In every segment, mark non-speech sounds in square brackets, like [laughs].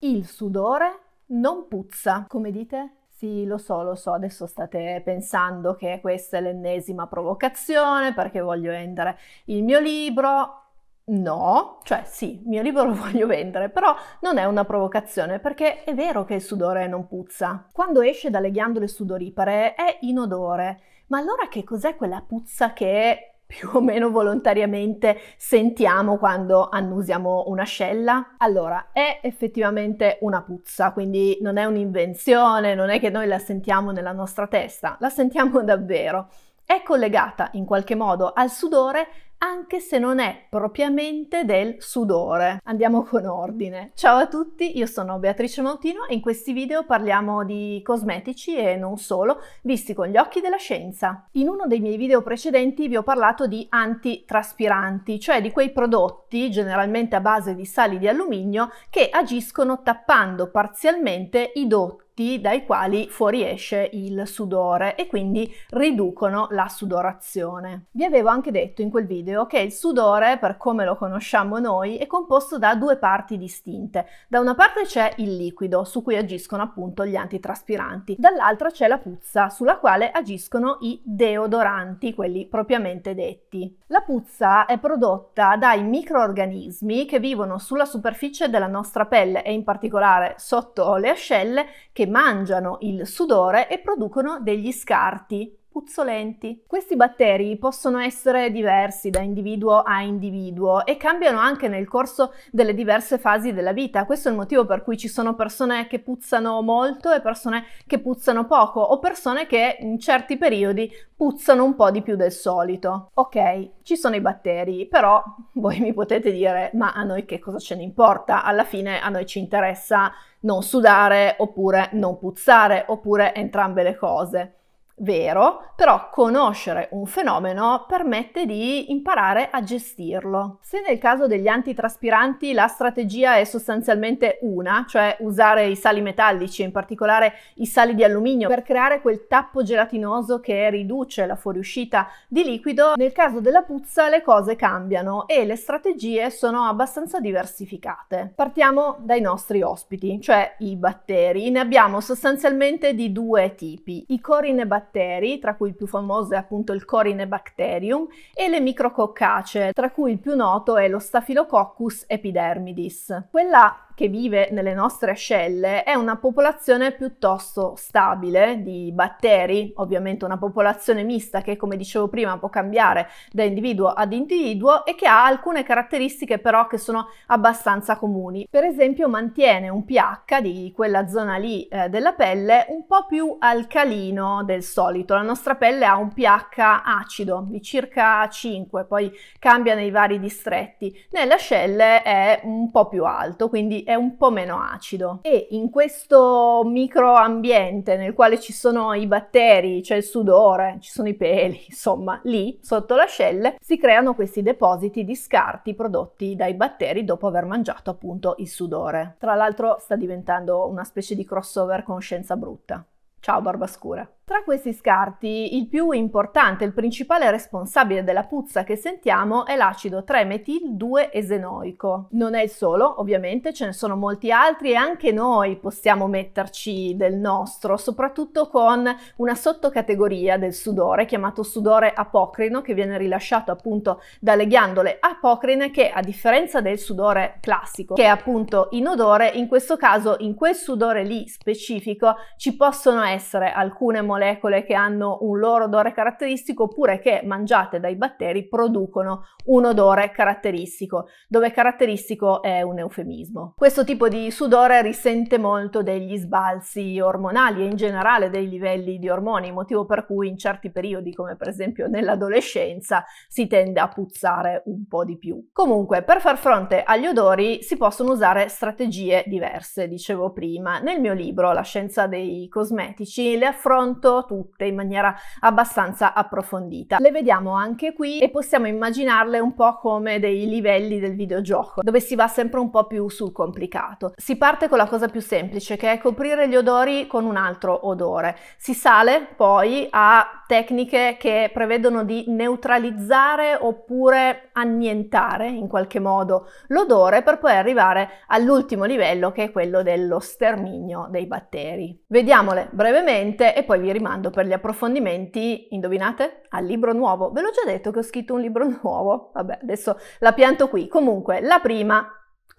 Il sudore non puzza. Come dite? Sì, lo so, lo so, adesso state pensando che questa è l'ennesima provocazione perché voglio vendere il mio libro. No, cioè sì, il mio libro [laughs] lo voglio vendere, però non è una provocazione perché è vero che il sudore non puzza. Quando esce dalle ghiandole sudoripare è inodore, ma allora che cos'è quella puzza che più o meno volontariamente sentiamo quando annusiamo un'ascella? Allora, è effettivamente una puzza, quindi non è un'invenzione, non è che noi la sentiamo nella nostra testa, la sentiamo [laughs] davvero. È collegata in qualche modo al sudore anche se non è propriamente del sudore. Andiamo con ordine. Ciao a tutti, io sono Beatrice Mautino e in questi video parliamo di cosmetici e non solo, visti con gli occhi della scienza. In uno dei miei video precedenti vi ho parlato di antitraspiranti, cioè di quei prodotti, generalmente a base di sali di alluminio, che agiscono tappando parzialmente i dotti prodotti dai quali fuoriesce il sudore e quindi riducono la sudorazione. Vi avevo anche detto in quel video che il sudore, per come lo conosciamo noi, è composto da due parti distinte. Da una parte c'è il liquido, su cui agiscono appunto gli antitraspiranti, dall'altra c'è la puzza, sulla quale agiscono i deodoranti, quelli propriamente detti. La puzza è prodotta dai microorganismi che vivono sulla superficie della nostra pelle e in particolare sotto le ascelle che mangiano il sudore e producono degli scarti puzzolenti. Questi batteri possono essere diversi da individuo a individuo e cambiano anche nel corso delle diverse fasi della vita. Questo è il motivo per cui ci sono persone che puzzano molto e persone che puzzano poco o persone che in certi periodi puzzano un po' di più del solito. Ok, ci sono i batteri, però voi mi potete dire ma a noi che cosa ce ne importa? Alla fine a noi ci interessa non sudare oppure non puzzare oppure entrambe le cose. Vero, però conoscere un fenomeno permette di imparare a gestirlo. Se nel caso degli antitraspiranti la strategia è sostanzialmente una, cioè usare i sali metallici, in particolare i sali di alluminio, per creare quel tappo gelatinoso che riduce la fuoriuscita di liquido, nel caso della puzza le cose cambiano e le strategie sono abbastanza diversificate. Partiamo dai nostri ospiti, cioè i batteri. Ne abbiamo sostanzialmente di due tipi, i corine batteri batteri, tra cui il più famoso è appunto il Corinebacterium, e le micrococcacee, tra cui il più noto è lo Staphylococcus epidermidis. Quella che vive nelle nostre ascelle è una popolazione piuttosto stabile di batteri, ovviamente una popolazione mista che come dicevo prima può cambiare da individuo ad individuo e che ha alcune caratteristiche però che sono abbastanza comuni. Per esempio mantiene un pH di quella zona lì eh, della pelle un po' più alcalino del solito. La nostra pelle ha un pH acido di circa 5, poi cambia nei vari distretti. Nelle ascelle è un po' più alto, quindi è un po' meno acido e in questo microambiente nel quale ci sono i batteri, c'è cioè il sudore, ci sono i peli, [laughs] insomma, lì sotto l'ascelle si creano questi depositi di scarti prodotti dai batteri dopo aver mangiato appunto il sudore. Tra l'altro sta diventando una specie di crossover con scienza brutta. Ciao barba scura. Tra questi scarti, il più importante, il principale responsabile della puzza che sentiamo è l'acido 3-metil-2-esenoico. Non è il solo, ovviamente, ce ne sono molti altri e anche noi possiamo metterci del nostro, soprattutto con una sottocategoria del sudore chiamato sudore apocrino che viene rilasciato appunto dalle ghiandole apocrine che a differenza del sudore classico, che è appunto inodore, in questo caso in quel sudore lì specifico ci possono essere alcune molecole molecole che hanno un loro odore caratteristico oppure che mangiate dai batteri producono un odore caratteristico, dove caratteristico è un eufemismo. Questo tipo di sudore risente molto degli sbalzi ormonali e in generale dei livelli di ormoni, motivo per cui in certi periodi, come per esempio nell'adolescenza, si tende a puzzare un po' di più. Comunque, per far fronte agli odori si possono usare strategie diverse, dicevo prima. Nel mio libro, La scienza dei cosmetici, le affronto appunto tutte in maniera abbastanza approfondita. Le vediamo anche qui e possiamo immaginarle un po' come dei livelli del videogioco, dove si va sempre un po' più sul complicato. Si parte con la cosa più semplice, che è coprire gli odori con un altro odore. Si sale poi a tecniche che prevedono di neutralizzare oppure annientare in qualche modo l'odore per poi arrivare all'ultimo livello che è quello dello sterminio dei batteri. Vediamole brevemente e poi vi rimando per gli approfondimenti, indovinate, al libro nuovo. Ve l'ho già detto che ho scritto un libro [laughs] nuovo, vabbè adesso la pianto qui. Comunque la prima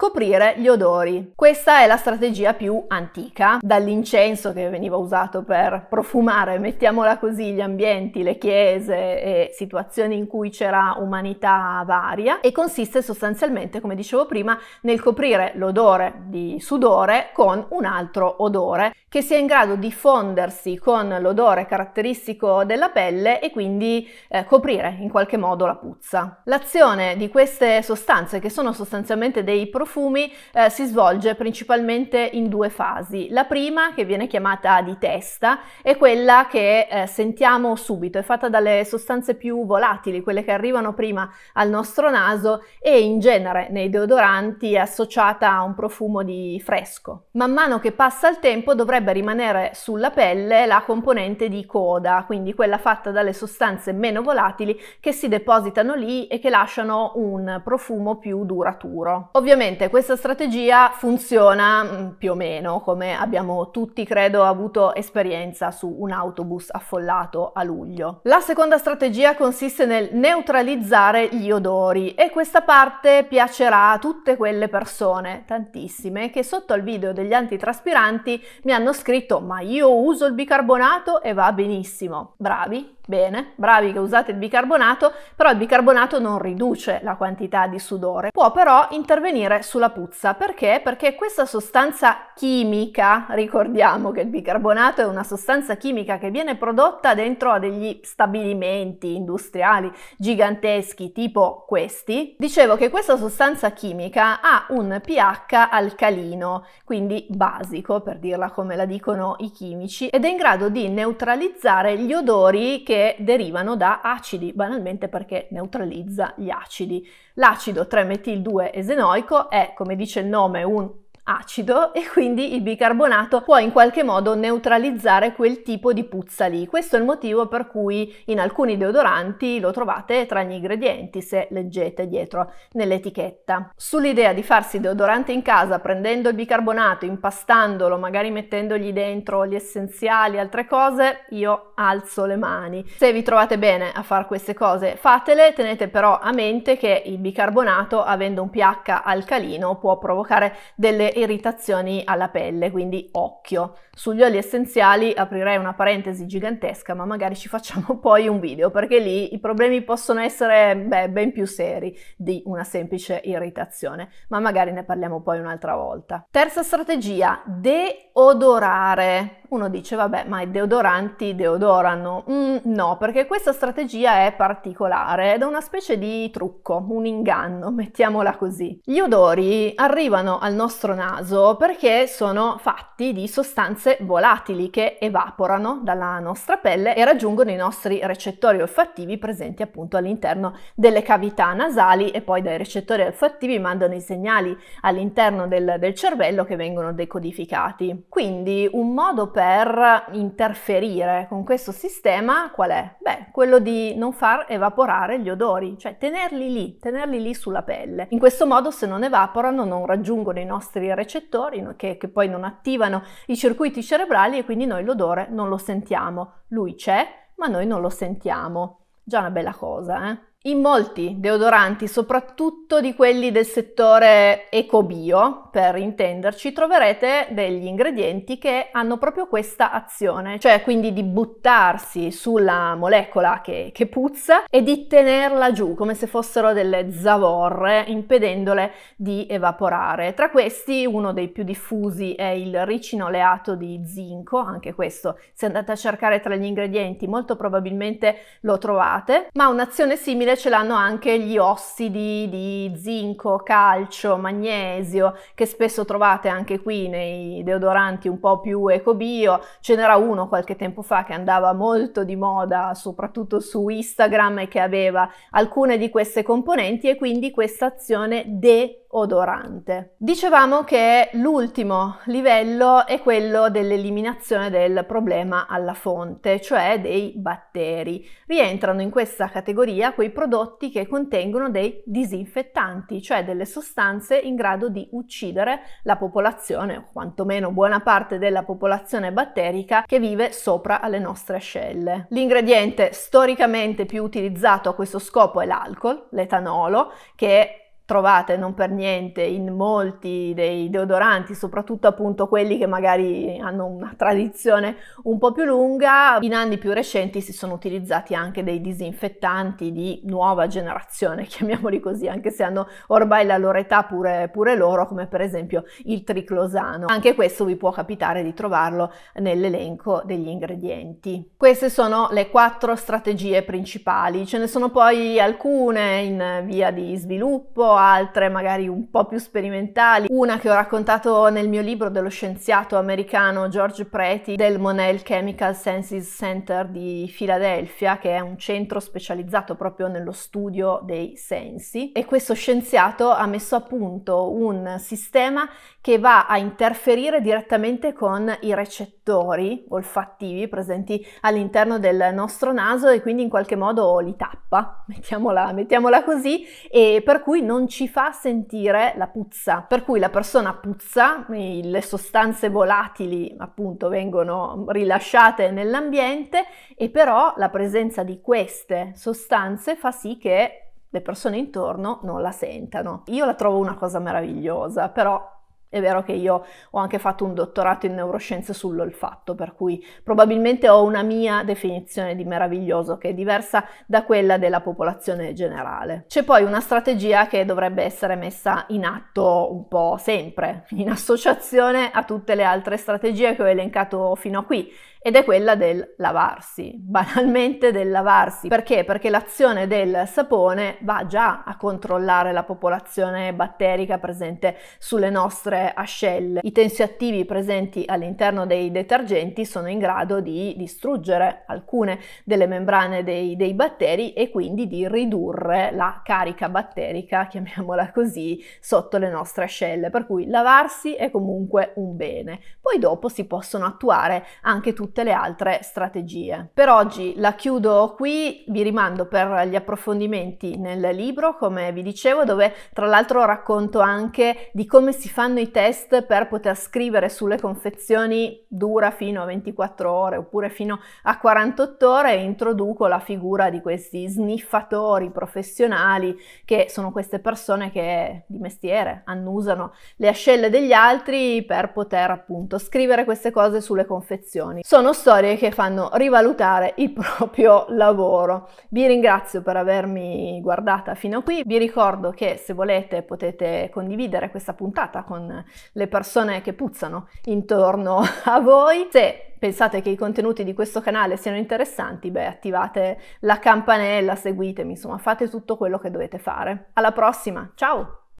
coprire gli odori. Questa è la strategia più antica, dall'incenso che veniva usato per profumare, mettiamola così, gli ambienti, le chiese e situazioni in cui c'era umanità varia e consiste sostanzialmente, come dicevo prima, nel coprire l'odore di sudore con un altro odore che sia in grado di fondersi con l'odore caratteristico della pelle e quindi eh, coprire in qualche modo la puzza. L'azione di queste sostanze, che sono sostanzialmente dei profumi, profumi eh, si svolge principalmente in due fasi. La prima, che viene chiamata di testa, è quella che eh, sentiamo subito, è fatta dalle sostanze più volatili, quelle che arrivano prima al nostro naso e in genere nei deodoranti è associata a un profumo di fresco. Man mano che passa il tempo dovrebbe rimanere sulla pelle la componente di coda, quindi quella fatta dalle sostanze meno volatili che si depositano lì e che lasciano un profumo più duraturo. Ovviamente Ovviamente questa strategia funziona mm, più o meno come abbiamo tutti credo avuto esperienza su un autobus affollato a luglio. La seconda strategia consiste nel neutralizzare gli odori e questa parte piacerà a tutte quelle persone, tantissime, che sotto al video degli antitraspiranti mi hanno scritto ma io uso il bicarbonato e va benissimo. Bravi, Bene, bravi che usate il bicarbonato, però il bicarbonato non riduce la quantità di sudore, può però intervenire sulla puzza. Perché? Perché questa sostanza chimica, ricordiamo che il bicarbonato è una sostanza chimica che viene prodotta dentro a degli stabilimenti industriali giganteschi tipo questi, dicevo che questa sostanza chimica ha un pH alcalino, quindi basico per dirla come la dicono i chimici, ed è in grado di neutralizzare gli odori che che derivano da acidi, banalmente perché neutralizza gli acidi. L'acido 3-metil-2-esenoico è, come dice il nome, un acido e quindi il bicarbonato può in qualche modo neutralizzare quel tipo di puzza lì. Questo è il motivo per cui in alcuni deodoranti lo trovate tra gli ingredienti se leggete dietro nell'etichetta. Sull'idea di farsi deodorante in casa prendendo il bicarbonato, impastandolo, magari mettendogli dentro gli essenziali, altre cose, io alzo le mani. Se vi trovate bene a fare queste cose fatele, tenete però a mente che il bicarbonato avendo un pH alcalino può provocare delle irritazioni alla pelle, quindi occhio. Sugli oli essenziali aprirei una parentesi gigantesca, ma magari ci facciamo [laughs] poi un video, perché lì i problemi possono essere beh, ben più seri di una semplice irritazione, ma magari ne parliamo poi un'altra volta. Terza strategia, deodorare uno dice vabbè ma i deodoranti deodorano? Mm, no, perché questa strategia è particolare ed è una specie di trucco, un inganno, [laughs] mettiamola così. Gli odori arrivano al nostro naso perché sono fatti di sostanze volatili che evaporano dalla nostra pelle e raggiungono i nostri recettori olfattivi presenti appunto all'interno delle cavità nasali e poi dai recettori olfattivi mandano i segnali all'interno del, del cervello che vengono decodificati. Quindi un modo per per interferire con questo sistema qual è? Beh, quello di non far evaporare gli odori, cioè tenerli lì, tenerli lì sulla pelle. In questo modo se non evaporano non raggiungono i nostri recettori che, che poi non attivano i circuiti cerebrali e quindi noi l'odore non lo sentiamo. Lui c'è, ma noi non lo sentiamo. Già una bella cosa, eh? In molti deodoranti, soprattutto di quelli del settore eco-bio, per intenderci, troverete degli ingredienti che hanno proprio questa azione, cioè quindi di buttarsi sulla molecola che, che puzza e di tenerla giù come se fossero delle zavorre, impedendole di evaporare. Tra questi uno dei più diffusi è il ricinoleato di zinco, anche questo se andate a cercare tra gli ingredienti molto probabilmente lo trovate, ma un'azione simile ce l'hanno anche gli ossidi di zinco, calcio, magnesio, che spesso trovate anche qui nei deodoranti un po' più eco-bio. Ce n'era uno qualche tempo fa che andava molto di moda, soprattutto su Instagram, e che aveva alcune di queste componenti e quindi questa azione de odorante. Dicevamo che l'ultimo livello è quello dell'eliminazione del problema alla fonte, cioè dei batteri. Rientrano in questa categoria quei prodotti che contengono dei disinfettanti, cioè delle sostanze in grado di uccidere la popolazione, o quantomeno buona parte della popolazione batterica che vive sopra alle nostre ascelle. L'ingrediente storicamente più utilizzato a questo scopo è l'alcol, l'etanolo, che trovate non per niente in molti dei deodoranti, soprattutto appunto quelli che magari hanno una tradizione un po' più lunga, in anni più recenti si sono utilizzati anche dei disinfettanti di nuova generazione, [laughs] chiamiamoli così, anche se hanno ormai la loro età pure, pure loro, come per esempio il triclosano. Anche questo vi può capitare di trovarlo nell'elenco degli ingredienti. Queste sono le quattro strategie principali, ce ne sono poi alcune in via di sviluppo, altre magari un po' più sperimentali, una che ho raccontato nel mio libro dello scienziato americano George Preti del Monell Chemical Senses Center di Filadelfia, che è un centro specializzato proprio nello studio dei sensi e questo scienziato ha messo a punto un sistema che va a interferire direttamente con i recettori olfattivi presenti all'interno del nostro naso e quindi in qualche modo li tappa, mettiamola, mettiamola così, e per cui non ci fa sentire la puzza, per cui la persona puzza, le sostanze volatili appunto vengono rilasciate nell'ambiente e però la presenza di queste sostanze fa sì che le persone intorno non la sentano. Io la trovo una cosa meravigliosa, però è vero che io ho anche fatto un dottorato in neuroscienze sull'olfatto, per cui probabilmente ho una mia definizione di meraviglioso che è diversa da quella della popolazione generale. C'è poi una strategia che dovrebbe essere messa in atto un po' sempre, in associazione a tutte le altre strategie che ho elencato fino a qui ed è quella del lavarsi, [laughs] banalmente del lavarsi. Perché? Perché l'azione del sapone va già a controllare la popolazione batterica presente sulle nostre ascelle. I tensioattivi presenti all'interno dei detergenti sono in grado di distruggere alcune delle membrane dei, dei batteri e quindi di ridurre la carica batterica, [laughs] chiamiamola così, sotto le nostre ascelle. Per cui lavarsi è comunque un bene. Poi dopo si possono attuare anche tutti tutte le altre strategie. Per oggi la chiudo qui, vi rimando per gli approfondimenti nel libro, come vi dicevo, dove tra l'altro racconto anche di come si fanno i test per poter scrivere sulle confezioni dura fino a 24 ore oppure fino a 48 ore e introduco la figura di questi sniffatori professionali che sono queste persone che di mestiere annusano le ascelle degli altri per poter appunto scrivere queste cose sulle confezioni. Sono sono storie che fanno rivalutare il [laughs] proprio lavoro. Vi ringrazio per avermi guardata fino a qui, vi ricordo che se volete potete condividere questa puntata con le persone che puzzano intorno a voi. Se pensate che i contenuti di questo canale siano interessanti, beh, attivate la campanella, seguitemi, insomma, fate tutto quello che dovete fare. Alla prossima, ciao!